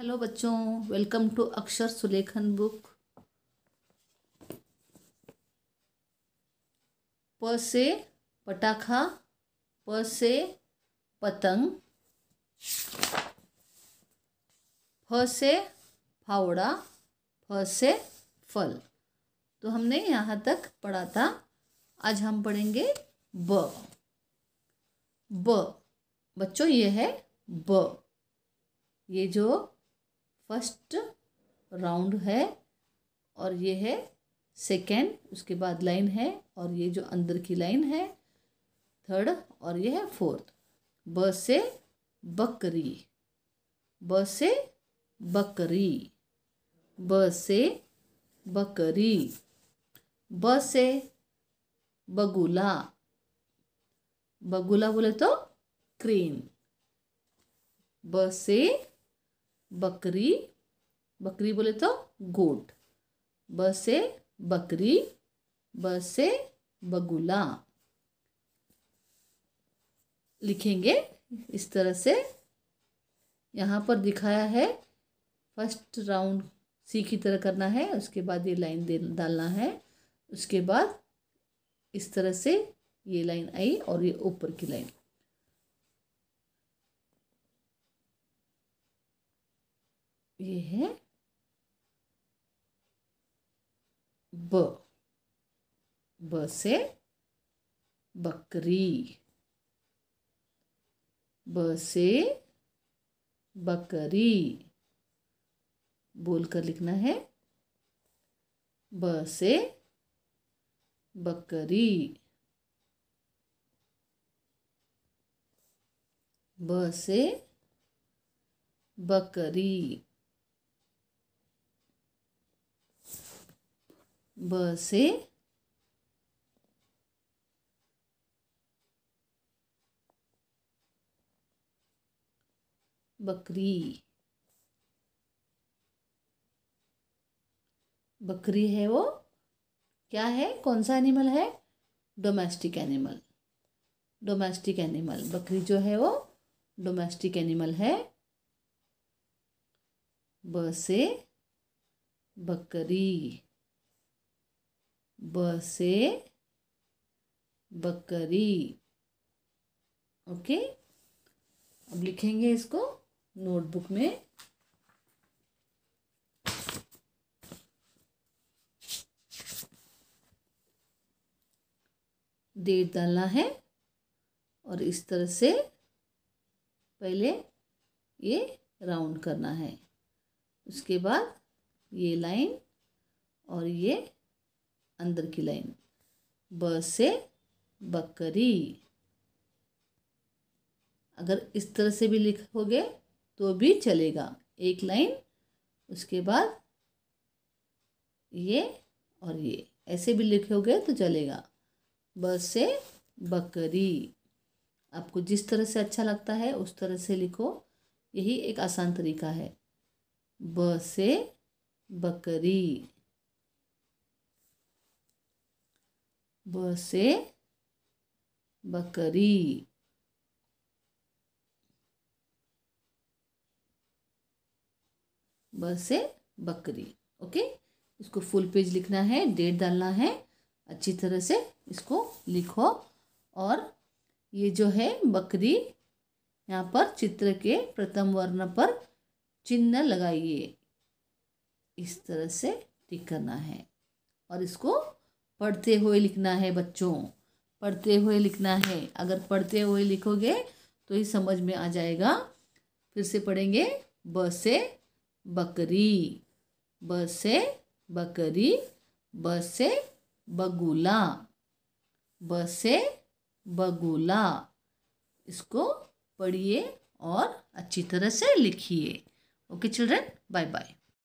hello बच्चों welcome to अक्षर सुलेखन book प से पटाखा प से पतंग फ से फावड़ा फ से फल तो हमने यहाँ तक पढ़ा था आज हम पढ़ेंगे ब ब बच्चों ये है ब ये जो फर्स्ट राउंड है और ये है सेकेंड उसके बाद लाइन है और ये जो अंदर की लाइन है थर्ड और ये है फोर्थ ब से बकरी ब से बकरी ब से बकरी ब से बगुला बगुला बोले तो क्रीन ब से बकरी बकरी बोले तो गोट ब से बकरी ब से बगुला लिखेंगे इस तरह से यहाँ पर दिखाया है फर्स्ट राउंड सी की तरह करना है उसके बाद ये लाइन दे डालना है उसके बाद इस तरह से ये लाइन आई और ये ऊपर की लाइन ये है ब ब से बकरी ब से बकरी बोलकर लिखना है ब से बकरी ब से बकरी ब से बकरी बकरी है वो क्या है कौन सा एनिमल है डोमेस्टिक एनिमल डोमेस्टिक एनिमल बकरी जो है वो डोमेस्टिक एनिमल है ब से बकरी ब से बकरी ओके अब लिखेंगे इसको नोटबुक में डेट डालना है और इस तरह से पहले ये राउंड करना है उसके बाद ये लाइन और ये अंदर की लाइन ब से बकरी अगर इस तरह से भी लिखोगे तो भी चलेगा एक लाइन उसके बाद ये और ये ऐसे भी लिखोगे तो चलेगा ब से बकरी आपको जिस तरह से अच्छा लगता है उस तरह से लिखो यही एक आसान तरीका है ब से बकरी ब से बकरी ब से बकरी ओके इसको फुल पेज लिखना है डेट डालना है अच्छी तरह से इसको लिखो और ये जो है बकरी यहाँ पर चित्र के प्रथम वर्ण पर चिन्ह लगाइए इस तरह से टिक करना है और इसको पढ़ते हुए लिखना है बच्चों पढ़ते हुए लिखना है अगर पढ़ते हुए लिखोगे तो ही समझ में आ जाएगा फिर से पढ़ेंगे ब से बकरी ब से बकरी ब से बगुला ब से बगुला इसको पढ़िए और अच्छी तरह से लिखिए ओके चिल्ड्रन बाय बाय